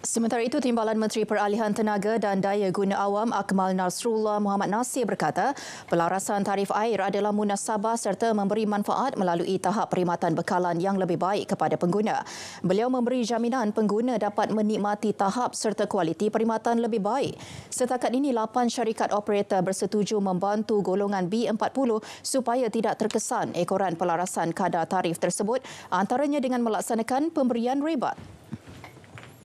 Sementara itu, Timbalan Menteri Peralihan Tenaga dan Daya Guna Awam Akmal Nasrullah Muhammad Nasir berkata, pelarasan tarif air adalah munasabah serta memberi manfaat melalui tahap perkhidmatan bekalan yang lebih baik kepada pengguna. Beliau memberi jaminan pengguna dapat menikmati tahap serta kualiti perkhidmatan lebih baik. Setakat ini, 8 syarikat operator bersetuju membantu golongan B40 supaya tidak terkesan ekoran pelarasan kadar tarif tersebut antaranya dengan melaksanakan pemberian rebat.